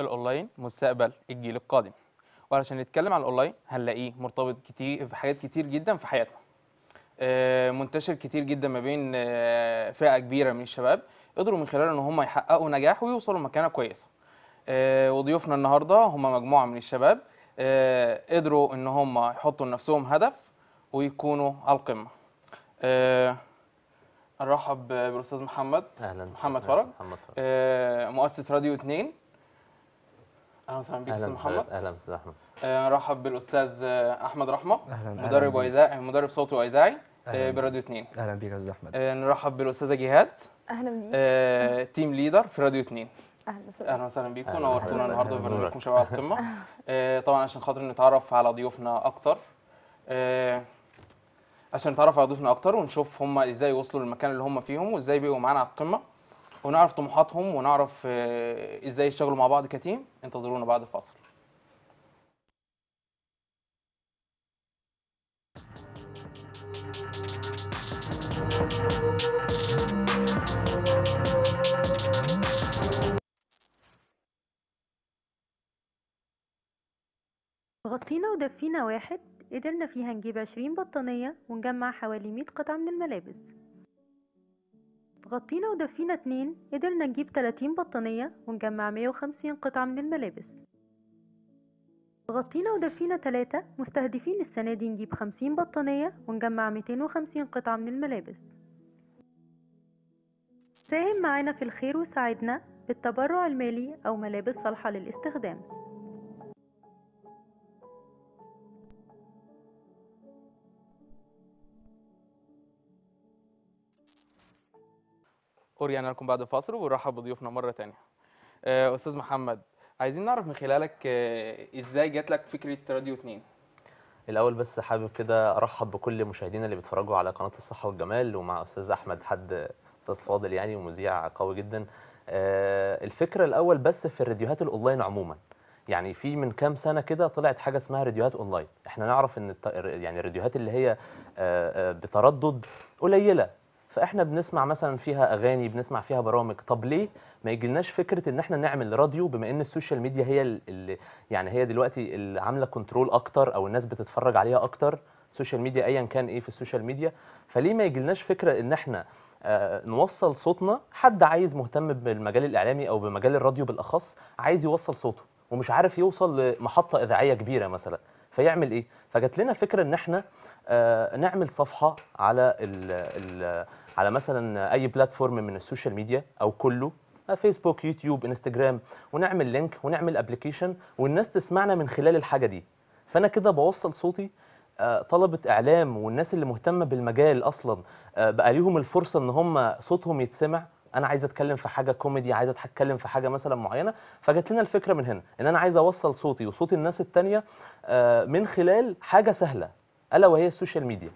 الاونلاين مستقبل الجيل القادم وعلشان نتكلم عن الاونلاين هنلاقيه مرتبط كتير في حاجات كتير جدا في حياتنا آه، منتشر كتير جدا ما بين آه، فئه كبيره من الشباب قدروا من خلاله ان هم يحققوا نجاح ويوصلوا لمكانه كويسه آه، وضيوفنا النهارده هم مجموعه من الشباب قدروا ان هم يحطوا لنفسهم هدف ويكونوا على القمه نرحب بالاستاذ محمد اهلا محمد فرج محمد فرج مؤسس راديو 2 اهلا وسهلا بيك استاذ محمد اهلا استاذ احمد آه، رحب بالاستاذ آه، احمد رحمه أهلا مدرب واذاعي مدرب صوتي واذاعي آه، براديو 2 اهلا بيك يا استاذ احمد نرحب بالاستاذه جهاد اهلا بيك آه، تيم ليدر في راديو 2 اهلا وسهلا اهلا وسهلا بيكم نورتونا النهارده في برنامجكم شباب على القمه آه، طبعا عشان خاطر نتعرف على ضيوفنا اكتر آه، عشان نتعرف على ضيوفنا اكتر ونشوف هم ازاي وصلوا للمكان اللي هم فيهم وازاي بقوا معانا على القمه ونعرف طموحاتهم ونعرف آه، ازاي يشتغلوا مع بعض كتيم انتظرونا بعد الفاصل غطينا ودفينا واحد قدرنا فيها نجيب عشرين بطانية ونجمع حوالي مية قطعة من الملابس غطينا ودفينا اتنين قدرنا نجيب 30 بطانية ونجمع 150 قطعة من الملابس غطينا ودفينا تلاتة مستهدفين السنة دي نجيب 50 بطانية ونجمع 250 قطعة من الملابس ساهم معانا في الخير وساعدنا بالتبرع المالي أو ملابس صالحة للاستخدام أريانا لكم بعد الفاصل ونرحب بضيوفنا مرة تانية آه، أستاذ محمد عايزين نعرف من خلالك آه، إزاي جات لك فكرة راديو 2 الأول بس حابب كده أرحب بكل مشاهدينا اللي بيتفرجوا على قناة الصحة والجمال ومع أستاذ أحمد حد أستاذ فاضل يعني ومذيع قوي جدا آه، الفكرة الأول بس في الراديوهات الأونلاين عموما يعني في من كام سنه كده طلعت حاجه اسمها راديوهات اونلاين احنا نعرف ان يعني الراديوهات اللي هي بتردد قليله فاحنا بنسمع مثلا فيها اغاني بنسمع فيها برامج طب ليه ما يجيلناش فكره ان احنا نعمل راديو بما ان السوشيال ميديا هي اللي يعني هي دلوقتي اللي عامله كنترول اكتر او الناس بتتفرج عليها اكتر سوشيال ميديا ايا كان ايه في السوشيال ميديا فليه ما يجيلناش فكره ان احنا آه، نوصل صوتنا حد عايز مهتم بالمجال الاعلامي او بمجال الراديو بالاخص عايز يوصل صوته ومش عارف يوصل لمحطه اذاعيه كبيره مثلا فيعمل ايه فجات لنا فكره ان احنا آه، نعمل صفحه على ال الـ على مثلا اي بلاتفورم من السوشيال ميديا او كله فيسبوك آه، يوتيوب انستجرام ونعمل لينك ونعمل ابلكيشن والناس تسمعنا من خلال الحاجه دي فانا كده بوصل صوتي آه، طلبة اعلام والناس اللي مهتمه بالمجال اصلا بقى ليهم الفرصه ان هم صوتهم يتسمع انا عايز اتكلم في حاجه كوميدي عايز اتكلم في حاجه مثلا معينه فجت لنا الفكره من هنا ان انا عايز اوصل صوتي وصوت الناس التانية من خلال حاجه سهله الا وهي السوشيال ميديا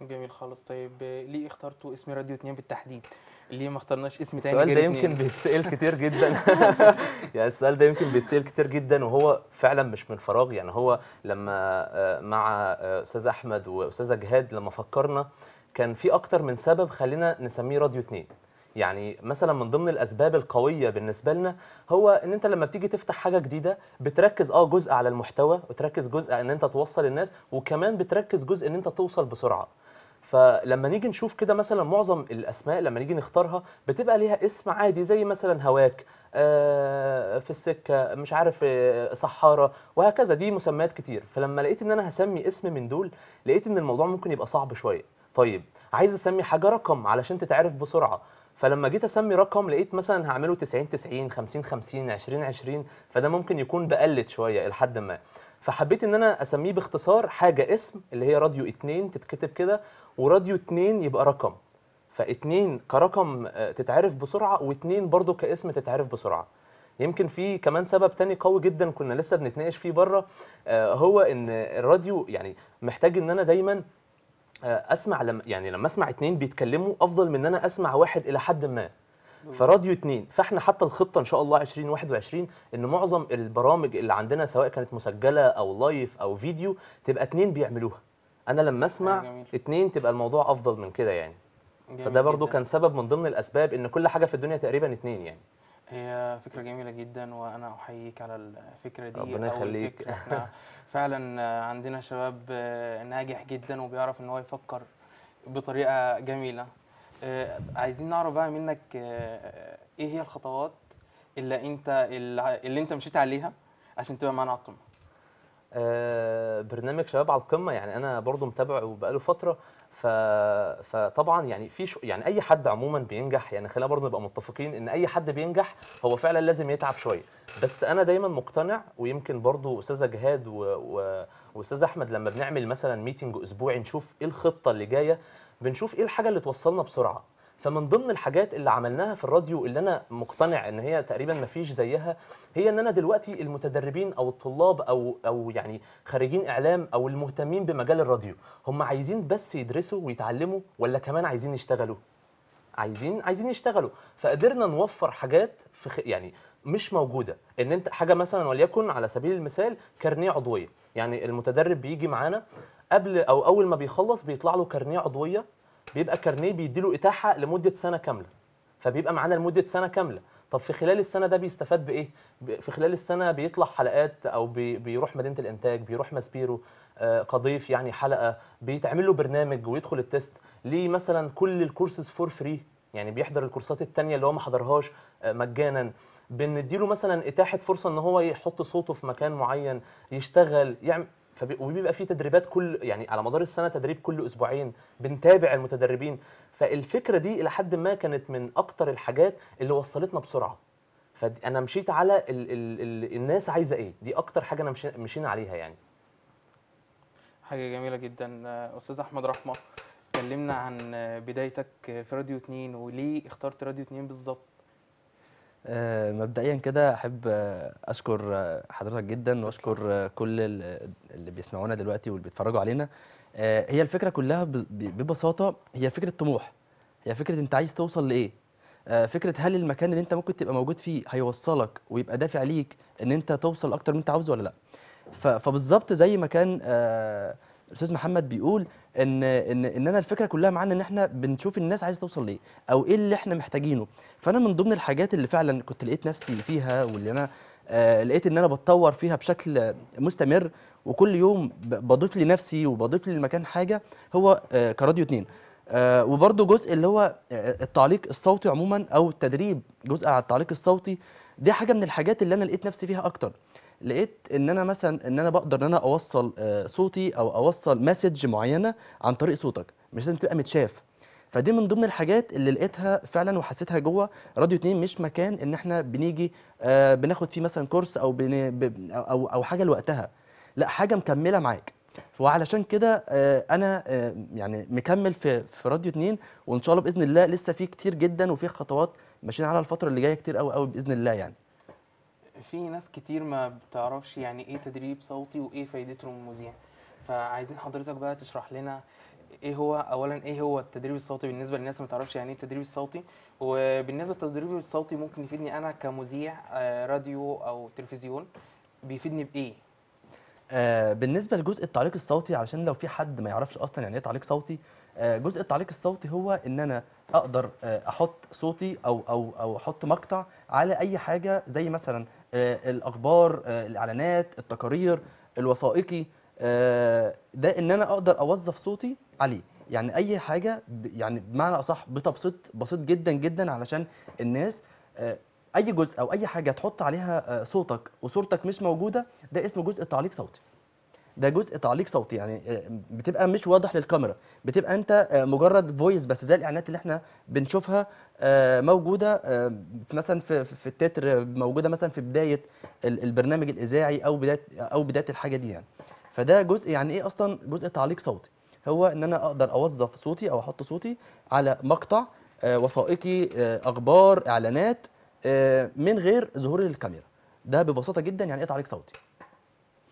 جميل خالص طيب ليه اخترتوا اسم راديو 2 بالتحديد ليه ما اخترناش اسم تاني السؤال ده يمكن بيتسال كتير جدا يعني السؤال ده يمكن بيتسال كتير جدا وهو فعلا مش من فراغ يعني هو لما آه، مع آه، استاذ احمد واستاذه جهاد لما فكرنا كان في اكتر من سبب خلينا نسميه راديو 2 يعني مثلا من ضمن الاسباب القويه بالنسبه لنا هو ان انت لما بتيجي تفتح حاجه جديده بتركز اه جزء على المحتوى وتركز جزء ان انت توصل الناس وكمان بتركز جزء ان انت توصل بسرعه فلما نيجي نشوف كده مثلا معظم الاسماء لما نيجي نختارها بتبقى ليها اسم عادي زي مثلا هواك آه، في السكه مش عارف آه، صحاره وهكذا دي مسميات كتير فلما لقيت ان انا هسمي اسم من دول لقيت ان الموضوع ممكن يبقى صعب شويه طيب عايز اسمي حاجه رقم علشان تتعرف بسرعه فلما جيت اسمي رقم لقيت مثلا هعمله 90 90 50 50 20 20 فده ممكن يكون بقلت شويه لحد ما فحبيت ان انا اسميه باختصار حاجه اسم اللي هي راديو 2 تتكتب كده وراديو 2 يبقى رقم فاتنين كرقم آه، تتعرف بسرعه واتنين برضو كاسم تتعرف بسرعه يمكن في كمان سبب تاني قوي جدا كنا لسه بنتناقش فيه بره آه، هو ان الراديو يعني محتاج ان انا دايما آه، اسمع لما يعني لما اسمع اثنين بيتكلموا افضل من ان انا اسمع واحد الى حد ما فراديو اثنين فاحنا حتى الخطه ان شاء الله 2021 ان معظم البرامج اللي عندنا سواء كانت مسجله او لايف او فيديو تبقى اثنين بيعملوها انا لما اسمع اثنين تبقى الموضوع افضل من كده يعني فده برضو جدا. كان سبب من ضمن الاسباب ان كل حاجه في الدنيا تقريبا اثنين يعني هي فكرة جميلة جدا وأنا أحييك على الفكرة دي ربنا يخليك احنا فعلا عندنا شباب ناجح جدا وبيعرف إن هو يفكر بطريقة جميلة آه، عايزين نعرف بقى منك آه، إيه هي الخطوات اللي أنت اللي أنت مشيت عليها عشان تبقى معانا على القمة؟ آه، برنامج شباب على القمة يعني أنا برضو متابعه بقاله فترة فطبعا يعني في شو يعني اي حد عموما بينجح يعني خلينا برضه نبقى متفقين ان اي حد بينجح هو فعلا لازم يتعب شويه بس انا دايما مقتنع ويمكن برضه استاذه جهاد واستاذ احمد لما بنعمل مثلا ميتنج اسبوعي نشوف ايه الخطه اللي جايه بنشوف ايه الحاجه اللي توصلنا بسرعه فمن ضمن الحاجات اللي عملناها في الراديو اللي انا مقتنع ان هي تقريبا ما فيش زيها هي ان انا دلوقتي المتدربين او الطلاب او او يعني خريجين اعلام او المهتمين بمجال الراديو هم عايزين بس يدرسوا ويتعلموا ولا كمان عايزين يشتغلوا عايزين عايزين يشتغلوا فقدرنا نوفر حاجات في خ... يعني مش موجوده ان انت حاجه مثلا وليكن على سبيل المثال كارنيه عضويه يعني المتدرب بيجي معانا قبل او اول ما بيخلص بيطلع له كارنيه عضويه بيبقى كارنيه بيديله اتاحه لمده سنه كامله فبيبقى معانا لمده سنه كامله طب في خلال السنه ده بيستفاد بايه في خلال السنه بيطلع حلقات او بي بيروح مدينه الانتاج بيروح ماسبيرو كضيف آه، يعني حلقه بيتعمل له برنامج ويدخل التيست ليه مثلا كل الكورسز فور فري يعني بيحضر الكورسات الثانيه اللي هو ما حضرهاش آه، مجانا بنديله مثلا اتاحه فرصه ان هو يحط صوته في مكان معين يشتغل يعمل يعني وبيبقى في تدريبات كل يعني على مدار السنه تدريب كل اسبوعين بنتابع المتدربين فالفكره دي الى حد ما كانت من اكتر الحاجات اللي وصلتنا بسرعه فانا مشيت على ال ال ال الناس عايزه ايه دي اكتر حاجه انا مشينا عليها يعني حاجه جميله جدا استاذ احمد رحمه اتكلمنا عن بدايتك في راديو 2 وليه اخترت راديو 2 بالظبط آه، مبدئيا كده احب اشكر حضرتك جدا واشكر كل اللي بيسمعونا دلوقتي واللي بيتفرجوا علينا آه، هي الفكره كلها ببساطه هي فكره طموح هي فكره انت عايز توصل لايه آه، فكره هل المكان اللي انت ممكن تبقى موجود فيه هيوصلك ويبقى دافع ليك ان انت توصل اكتر من انت عاوزه ولا لا فبالظبط زي ما كان الاستاذ محمد بيقول ان ان ان انا الفكره كلها معانا ان احنا بنشوف الناس عايزه توصل ليه او ايه اللي احنا محتاجينه فانا من ضمن الحاجات اللي فعلا كنت لقيت نفسي فيها واللي انا آه لقيت ان انا بتطور فيها بشكل مستمر وكل يوم بضيف لنفسي وبضيف للمكان حاجه هو آه كراديو 2 آه وبرده جزء اللي هو آه، التعليق الصوتي عموما او التدريب جزء على التعليق الصوتي دي حاجه من الحاجات اللي انا لقيت نفسي فيها اكتر لقيت ان انا مثلا ان انا بقدر ان انا اوصل آه، صوتي او اوصل مسج معينه عن طريق صوتك مش لازم تبقى متشاف فدي من ضمن الحاجات اللي لقيتها فعلا وحسيتها جوه راديو 2 مش مكان ان احنا بنيجي آه، بناخد فيه مثلا كورس او او او حاجه لوقتها لا حاجه مكمله معاك وعلشان كده آه، انا يعني مكمل في في راديو 2 وان شاء الله باذن الله لسه في كتير جدا وفي خطوات ماشيين على الفتره اللي جايه كتير قوي قوي باذن الله يعني في ناس كتير ما بتعرفش يعني ايه تدريب صوتي وايه فايدته للمذيع فعايزين حضرتك بقى تشرح لنا ايه هو اولا ايه هو التدريب الصوتي بالنسبه للناس ما تعرفش يعني ايه التدريب الصوتي وبالنسبه للتدريب الصوتي ممكن يفيدني انا كمذيع آه، راديو او تلفزيون بيفيدني بايه آه بالنسبه لجزء التعليق الصوتي علشان لو في حد ما يعرفش اصلا يعني ايه تعليق صوتي آه جزء التعليق الصوتي هو ان انا اقدر آه، احط صوتي او او او احط مقطع على اي حاجه زي مثلا آه، الاخبار آه، الاعلانات التقارير الوثائقي ده ان انا اقدر اوظف صوتي عليه يعني اي حاجه يعني بمعنى اصح بتبسيط بسيط جدا جدا علشان الناس اي جزء او اي حاجه تحط عليها صوتك وصورتك مش موجوده ده اسمه جزء تعليق صوتي ده جزء تعليق صوتي يعني آه، بتبقى مش واضح للكاميرا بتبقى انت آه، مجرد فويس بس زي الاعلانات اللي احنا بنشوفها آه، موجوده في مثلا في, في التتر موجوده مثلا في بدايه البرنامج الاذاعي او بدايه او بدايه الحاجه دي يعني فده جزء يعني ايه اصلا جزء تعليق صوتي هو ان انا اقدر اوظف صوتي او احط صوتي على مقطع وثائقي اخبار اعلانات من غير ظهور الكاميرا ده ببساطه جدا يعني ايه تعليق صوتي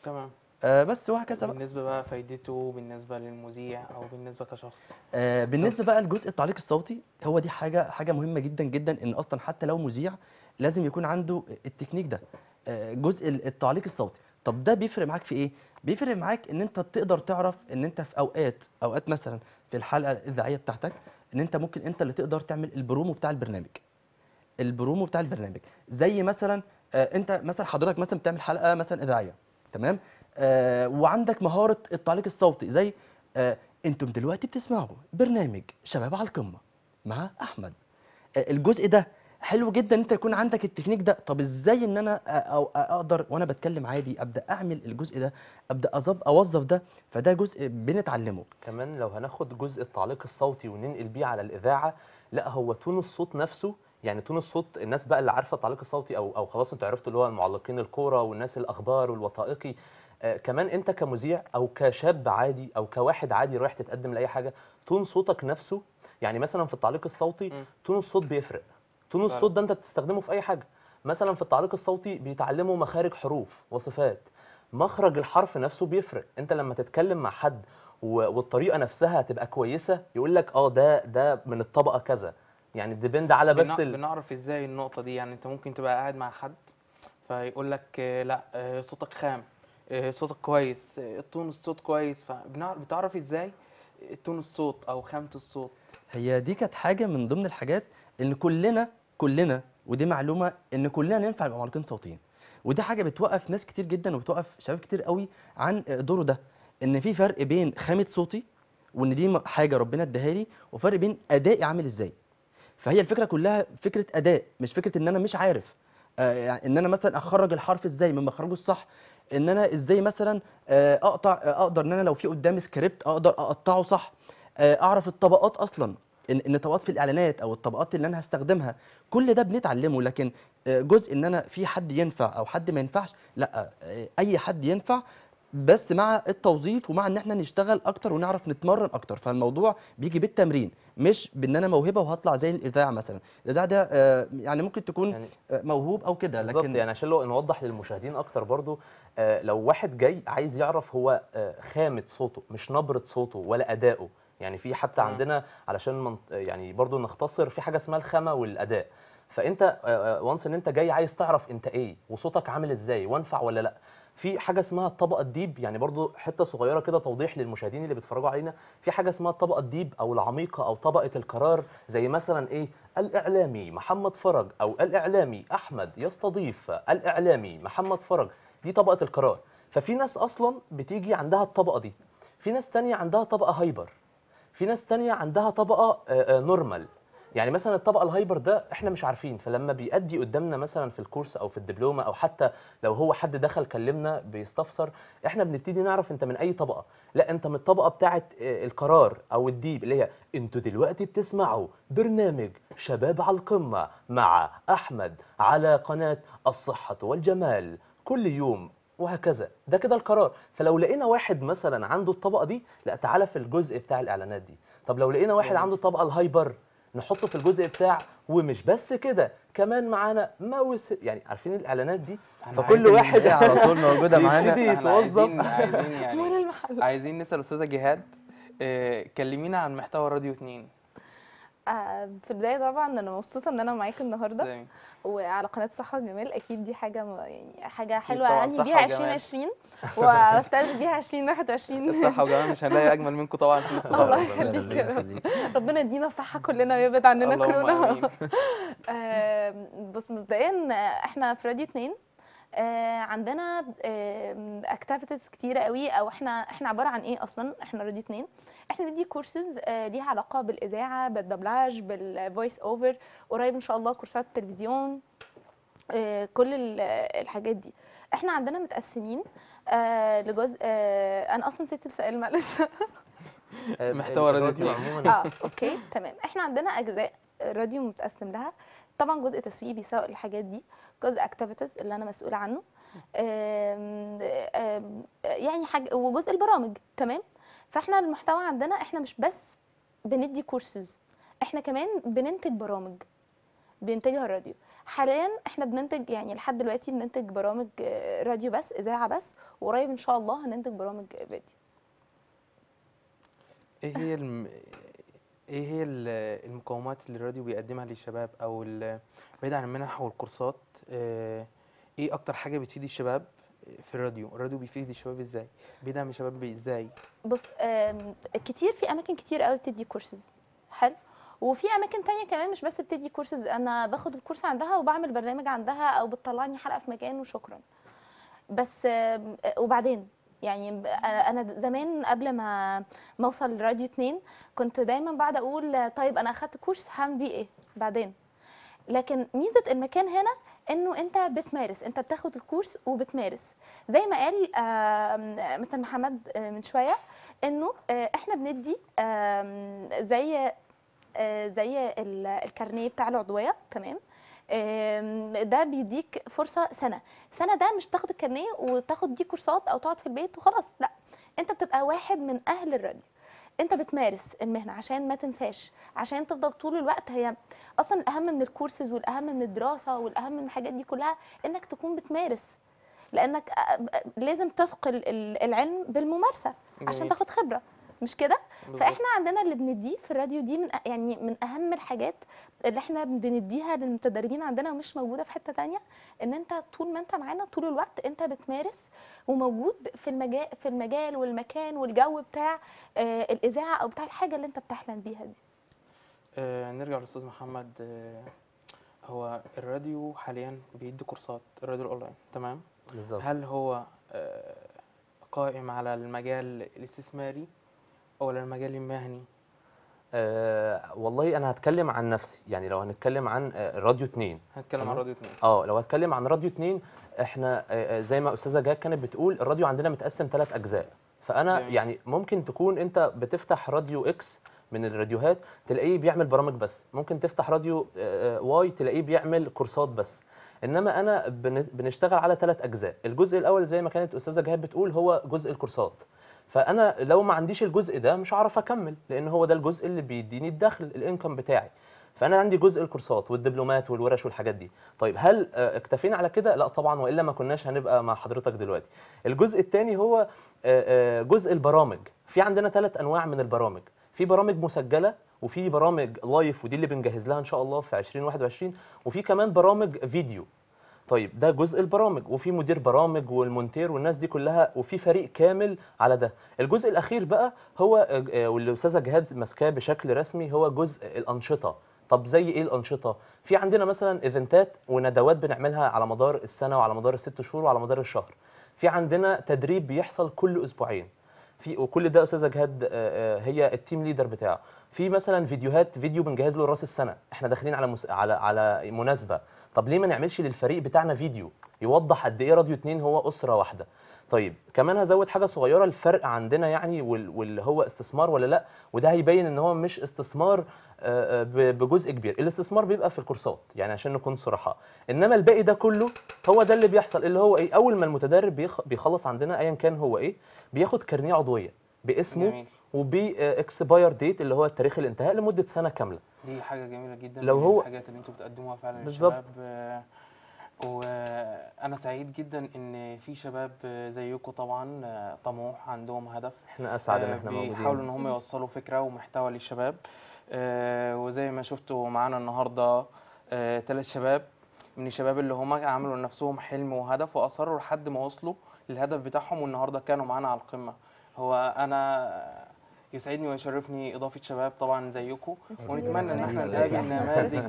تمام آه، بس وهكذا بقى بالنسبه بقى فايدته بالنسبه للمذيع او بالنسبه كشخص آه، بالنسبه بقى لجزء التعليق الصوتي هو دي حاجه حاجه مهمه جدا جدا ان اصلا حتى لو مذيع لازم يكون عنده التكنيك ده آه، جزء التعليق الصوتي طب ده بيفرق معاك في ايه بيفرق معاك ان انت بتقدر تعرف ان انت في اوقات اوقات مثلا في الحلقه الاذاعيه بتاعتك ان انت ممكن انت اللي تقدر تعمل البرومو بتاع البرنامج البرومو بتاع البرنامج زي مثلا انت مثلا حضرتك مثلا بتعمل حلقه مثلا اذاعيه تمام آه، وعندك مهاره التعليق الصوتي زي آه، انتم دلوقتي بتسمعوا برنامج شباب على القمه مع احمد آه، الجزء ده حلو جدا انت يكون عندك التكنيك ده طب ازاي ان انا أو اقدر وانا بتكلم عادي ابدا اعمل الجزء ده ابدا اوظف ده فده جزء بنتعلمه كمان لو هناخد جزء التعليق الصوتي وننقل بيه على الاذاعه لا هو تون الصوت نفسه يعني تون الصوت الناس بقى اللي عارفه التعليق الصوتي او او خلاص انتوا عرفتوا اللي هو المعلقين الكوره والناس الاخبار والوثائقي آه، كمان انت كمذيع او كشاب عادي او كواحد عادي رايح تتقدم لاي حاجه تون صوتك نفسه يعني مثلا في التعليق الصوتي تون الصوت بيفرق تون الصوت ده انت بتستخدمه في اي حاجه مثلا في التعليق الصوتي بيتعلموا مخارج حروف وصفات مخرج الحرف نفسه بيفرق انت لما تتكلم مع حد والطريقه نفسها تبقى كويسه يقول لك اه ده ده من الطبقه كذا يعني ديبند على بس بنع... بنعرف ازاي النقطه دي يعني انت ممكن تبقى قاعد مع حد فيقول لك آه، لا آه، صوتك خام آه، صوتك كويس آه، التون الصوت كويس فبتعرفي ازاي تون الصوت او خامه الصوت هي دي كانت حاجه من ضمن الحاجات ان كلنا كلنا ودي معلومه ان كلنا ننفع نبقى معلقين صوتيين ودي حاجه بتوقف ناس كتير جدا وبتوقف شباب كتير قوي عن دوره ده ان في فرق بين خامه صوتي وان دي حاجه ربنا اداها لي وفرق بين ادائي عامل ازاي فهي الفكره كلها فكره اداء مش فكره ان انا مش عارف آه يعني ان انا مثلا اخرج الحرف ازاي من مخرجه الصح ان انا ازاي مثلا آه، اقطع آه، اقدر ان انا لو في قدامي سكريبت اقدر اقطعه صح آه، اعرف الطبقات اصلا ان طبقات في الاعلانات او الطبقات اللي انا هستخدمها كل ده بنتعلمه لكن جزء ان انا في حد ينفع او حد ما ينفعش لا اي حد ينفع بس مع التوظيف ومع ان احنا نشتغل اكتر ونعرف نتمرن اكتر فالموضوع بيجي بالتمرين مش بان انا موهبه وهطلع زي الاذاعه مثلا الاذاعه ده يعني ممكن تكون يعني موهوب او كده لكن يعني عشان لو نوضح للمشاهدين اكتر برضو آه، لو واحد جاي عايز يعرف هو آه، خامه صوته مش نبره صوته ولا ادائه يعني في حتى عندنا علشان يعني برضو نختصر في حاجه اسمها الخامه والاداء فانت وانس آه، ان انت جاي عايز تعرف انت ايه وصوتك عامل ازاي وانفع ولا لا في حاجه اسمها الطبقه الديب يعني برضو حته صغيره كده توضيح للمشاهدين اللي بيتفرجوا علينا في حاجه اسمها الطبقه الديب او العميقه او طبقه القرار زي مثلا ايه الاعلامي محمد فرج او الاعلامي احمد يستضيف الاعلامي محمد فرج دي طبقه القرار ففي ناس اصلا بتيجي عندها الطبقه دي في ناس تانية عندها طبقه هايبر في ناس تانية عندها طبقه آه، آه، نورمال يعني مثلا الطبقه الهايبر ده احنا مش عارفين فلما بيأدي قدامنا مثلا في الكورس او في الدبلومه او حتى لو هو حد دخل كلمنا بيستفسر احنا بنبتدي نعرف انت من اي طبقه لا انت من الطبقه بتاعه آه، القرار او الديب اللي هي انتوا دلوقتي بتسمعوا برنامج شباب على القمه مع احمد على قناه الصحه والجمال كل يوم وهكذا ده كده القرار فلو لقينا واحد مثلا عنده الطبقه دي لا تعالى في الجزء بتاع الاعلانات دي طب لو لقينا واحد عنده الطبقه الهايبر نحطه في الجزء بتاع ومش بس كده كمان معانا ماوس يعني عارفين الاعلانات دي فكل واحد إيه على طول موجوده معانا عايزين عايزين يعني عايزين نسال الاستاذه جهاد آه، كلمينا عن محتوى راديو 2 آه، في البدايه طبعا انا مبسوطه ان انا معاك النهارده وعلى قناه صحه وجمال اكيد دي حاجه يعني حاجه حلوه انهي يعني بيها 2020 واستقبل بيها 2021 صحه وجمال مش هنلاقي اجمل منكم طبعا في الله يخليك ربنا يدينا صحه كلنا ويبعد عننا كورونا آه، بص مبدئيا آه، احنا في راديو 2 آه، عندنا اكتيفيتيز آه، كتيره قوي او احنا احنا عباره عن ايه اصلا احنا راديو اتنين احنا بندي كورسز آه، ليها علاقه بالاذاعه بالدبلاج بالفويس اوفر قريب ان شاء الله كورسات التلفزيون كل الحاجات دي احنا عندنا متقسمين لجزء انا اصلا نسيت السؤال معلش محتوى راديو عموما اه اوكي تمام احنا عندنا اجزاء الراديو متقسم لها طبعا جزء تسويقي بيسوق الحاجات دي جزء اكتيفيتيز اللي انا مسؤوله عنه يعني حاجه وجزء البرامج تمام فاحنا المحتوى عندنا احنا مش بس بندي كورسز احنا كمان بننتج برامج بينتجها الراديو حاليا احنا بننتج يعني لحد دلوقتي بننتج برامج راديو آه، بس اذاعه بس وقريب ان شاء الله هننتج برامج فيديو ايه هي الم... ايه هي المقومات اللي الراديو بيقدمها للشباب او بعيد عن المنح والكورسات آه، ايه اكتر حاجه بتفيد الشباب في الراديو الراديو بيفيد الشباب ازاي بيدعم الشباب ازاي بص كتير في اماكن كتير قوي بتدي كورسز حلو وفي اماكن تانية كمان مش بس بتدي كورسز انا باخد الكورس عندها وبعمل برنامج عندها او بتطلعني حلقه في مكان وشكرا بس وبعدين يعني انا زمان قبل ما ما اوصل راديو 2 كنت دايما بعد اقول طيب انا اخدت كورس هعمل بيه ايه بعدين لكن ميزه المكان هنا انه انت بتمارس انت بتاخد الكورس وبتمارس زي ما قال مستر محمد آه، من شويه انه آه، احنا بندي زي آه، زي الكارنيه بتاع العضويه تمام ده بيديك فرصه سنه سنه ده مش بتاخد الكرنية وتاخد دي كورسات او تقعد في البيت وخلاص لا انت بتبقى واحد من اهل الراديو انت بتمارس المهنه عشان ما تنساش عشان تفضل طول الوقت هي اصلا الاهم من الكورسز والاهم من الدراسه والاهم من الحاجات دي كلها انك تكون بتمارس لانك آه، آه، لازم تثقل العلم بالممارسه عشان تاخد خبره مش كده فاحنا عندنا اللي بنديه في الراديو دي من يعني من اهم الحاجات اللي احنا بنديها للمتدربين عندنا ومش موجوده في حته تانية ان انت طول ما انت معانا طول الوقت انت بتمارس وموجود في المجال في المجال والمكان والجو بتاع آه الاذاعه او بتاع الحاجه اللي انت بتحلم بيها دي آه نرجع للاستاذ محمد آه هو الراديو حاليا بيدي كورسات الراديو الاونلاين تمام بالزبط. هل هو آه، قائم على المجال الاستثماري ولا المجال المهني؟ أه والله انا هتكلم عن نفسي يعني لو هنتكلم عن آه، راديو 2 هتكلم عن راديو 2 اه لو هتكلم عن راديو 2 احنا آه، آه، زي ما استاذه جاك كانت بتقول الراديو عندنا متقسم ثلاث اجزاء فانا جميل. يعني ممكن تكون انت بتفتح راديو اكس من الراديوهات تلاقيه بيعمل برامج بس ممكن تفتح راديو واي تلاقيه بيعمل كورسات بس انما انا بنشتغل على ثلاث اجزاء الجزء الاول زي ما كانت استاذه جهاد بتقول هو جزء الكورسات فانا لو ما عنديش الجزء ده مش هعرف اكمل لان هو ده الجزء اللي بيديني الدخل الانكم بتاعي فانا عندي جزء الكورسات والدبلومات والورش والحاجات دي طيب هل آه، اكتفينا على كده لا طبعا والا ما كناش هنبقى مع حضرتك دلوقتي الجزء الثاني هو آه، آه، جزء البرامج في عندنا ثلاث انواع من البرامج في برامج مسجله وفي برامج لايف ودي اللي بنجهز لها ان شاء الله في 2021 وفي كمان برامج فيديو طيب ده جزء البرامج وفي مدير برامج والمونتير والناس دي كلها وفي فريق كامل على ده الجزء الاخير بقى هو آه، آه، واللي استاذه جهاد ماسكاه بشكل رسمي هو جزء الانشطه طب زي ايه الانشطه في عندنا مثلا ايفنتات وندوات بنعملها على مدار السنه وعلى مدار الست شهور وعلى مدار الشهر في عندنا تدريب بيحصل كل اسبوعين في وكل ده استاذه جهاد آه، هي التيم ليدر بتاعه في مثلا فيديوهات فيديو بنجهز له راس السنه احنا داخلين على مس... على على مناسبه طب ليه ما نعملش للفريق بتاعنا فيديو يوضح قد ايه راديو 2 هو اسره واحده طيب كمان هزود حاجه صغيره الفرق عندنا يعني واللي هو استثمار ولا لا وده هيبين ان هو مش استثمار آه، آه، بجزء كبير الاستثمار بيبقى في الكورسات يعني عشان نكون صراحه انما الباقي ده كله هو ده اللي بيحصل اللي هو ايه اول ما المتدرب بيخلص عندنا ايا كان هو ايه بياخد كارنيه عضويه باسمه جميل. وباكسباير ديت اللي هو تاريخ الانتهاء لمده سنه كامله دي حاجه جميله جدا لو هو الحاجات اللي انتم بتقدموها فعلا للشباب وانا سعيد جدا ان في شباب زيكم طبعا طموح عندهم هدف احنا اسعد ان آه، احنا موجودين بيحاولوا ان هم يوصلوا فكره ومحتوى للشباب آه، وزي ما شفتوا معانا النهارده ثلاث آه، شباب من الشباب اللي هم عملوا لنفسهم حلم وهدف واصروا لحد ما وصلوا للهدف بتاعهم والنهارده كانوا معانا على القمه هو انا يسعدني ويشرفني اضافه شباب طبعا زيكم ونتمنى ان احنا نقابل نماذج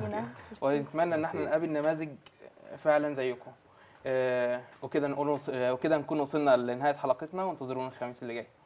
ونتمنى ان احنا نقابل نماذج فعلا زيكم آه، وكده نقول آه، وكده نكون وصلنا لنهايه حلقتنا وانتظرونا الخميس اللي جاي